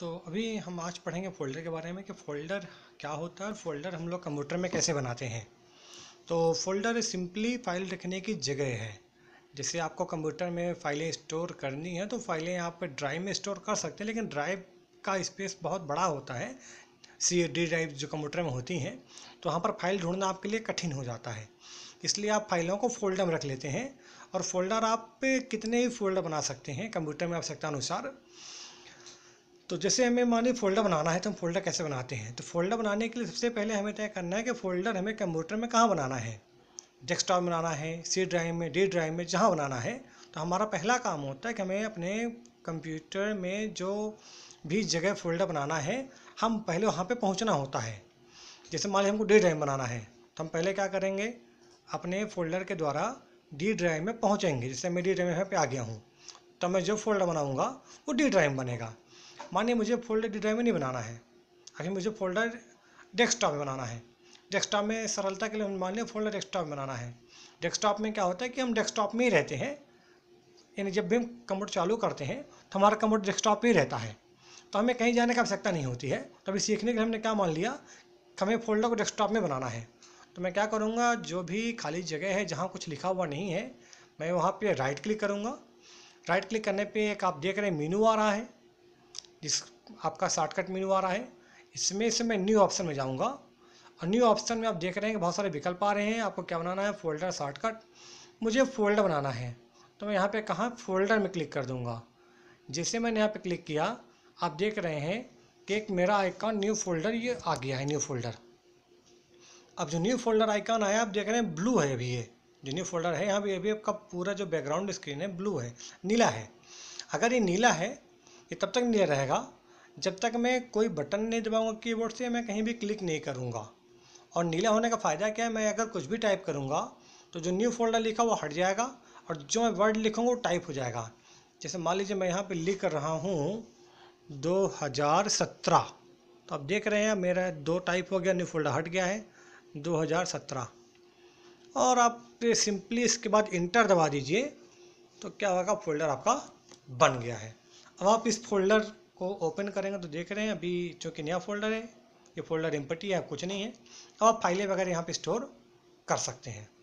तो अभी हम आज पढ़ेंगे फ़ोल्डर के बारे में कि फ़ोल्डर क्या होता है और फ़ोल्डर हम लोग कंप्यूटर में कैसे बनाते हैं तो फ़ोल्डर सिंपली फ़ाइल रखने की जगह है जैसे आपको कंप्यूटर में फाइलें स्टोर करनी है तो फाइलें आप ड्राइव में स्टोर कर सकते हैं लेकिन ड्राइव का स्पेस बहुत बड़ा होता है सी डी ड्राइव जो कंप्यूटर में होती हैं तो वहाँ पर फाइल ढूंढना आपके लिए कठिन हो जाता है इसलिए आप फाइलों को फोल्डर में रख लेते हैं और फोल्डर आप कितने ही फोल्डर बना सकते हैं कंप्यूटर में आवश्यकता अनुसार तो जैसे हमें मान ली फोल्डर बनाना है तो हम फोल्डर कैसे बनाते हैं तो फोल्डर बनाने के लिए सबसे पहले हमें तय करना है कि फोल्डर हमें कंप्यूटर में कहाँ बनाना है डेस्कटॉप बनाना है सी ड्राइव में डी ड्राइव में जहाँ बनाना है तो हमारा पहला काम होता है कि हमें अपने कंप्यूटर में जो भी जगह फोल्डर बनाना है हम पहले वहाँ पर पहुँचना होता है जैसे मान लीजिए हमको डी ड्राइव बनाना है तो हम पहले क्या करेंगे अपने फोल्डर के द्वारा डी ड्राइव में पहुँचेंगे जैसे मैं डी ड्राइव में पे आ गया हूँ तो मैं जो फोल्डर बनाऊँगा वो डी ड्राइव बनेगा मानिए मुझे फोल्डर डी ड्राइव में नहीं बनाना है अभी मुझे फोल्डर डेस्कटॉप में बनाना है डेस्कटॉप में सरलता के लिए मान लिया फोल्डर डेस्कटॉप में बनाना है डेस्कटॉप में क्या होता है कि हम डेस्कटॉप में ही रहते हैं यानी जब भी हम कंप्यूटर चालू करते हैं तो हमारा कंप्यूटर डेस्कटॉप ही रहता है तो हमें कहीं जाने की आवश्यकता नहीं होती है तो अभी सीखने के लिए हमने क्या मान लिया हमें फोल्डर को डेस्कटॉप में बनाना है तो मैं क्या करूँगा जो भी खाली जगह है जहाँ कुछ लिखा हुआ नहीं है मैं वहाँ पर राइट क्लिक करूँगा राइट क्लिक करने पर एक आप देख रहे हैं मीनू आ रहा है जिस आपका शॉर्टकट मेन्यू आ रहा है इसमें से मैं न्यू ऑप्शन में जाऊँगा और न्यू ऑप्शन में आप देख रहे हैं कि बहुत सारे विकल्प आ रहे हैं आपको क्या बनाना है फोल्डर शॉर्टकट मुझे फोल्डर बनाना है तो मैं यहाँ पे कहाँ फोल्डर में क्लिक कर दूँगा जैसे मैंने यहाँ पे क्लिक किया आप देख रहे हैं कि एक मेरा आइकॉन न्यू फोल्डर ये आ गया है न्यू फोल्डर अब जो न्यू फोल्डर आइकॉन आया आप देख रहे हैं ब्लू है अभी ये जो न्यू फोल्डर है यहाँ पर अभी आपका पूरा जो बैकग्राउंड स्क्रीन है ब्लू है नीला है अगर ये नीला है ये तब तक नहीं रहेगा जब तक मैं कोई बटन नहीं दबाऊंगा कीबोर्ड से मैं कहीं भी क्लिक नहीं करूंगा और नीला होने का फ़ायदा क्या है मैं अगर कुछ भी टाइप करूंगा तो जो न्यू फोल्डर लिखा वो हट जाएगा और जो मैं वर्ड लिखूँगा वो टाइप हो जाएगा जैसे मान लीजिए मैं यहाँ पे लिख रहा हूँ दो हज़ार सत्रह तो आप देख रहे हैं मेरा दो टाइप हो गया न्यू फोल्डर हट गया है दो हज़ार सत्रह और आप सिंपली इसके बाद इंटर दबा दीजिए तो क्या होगा फोल्डर आपका बन गया है अब आप इस फोल्डर को ओपन करेंगे तो देख रहे हैं अभी चूँकि नया फोल्डर है ये फोल्डर एम्पटी है कुछ नहीं है अब आप फाइलें वगैरह यहाँ पर स्टोर कर सकते हैं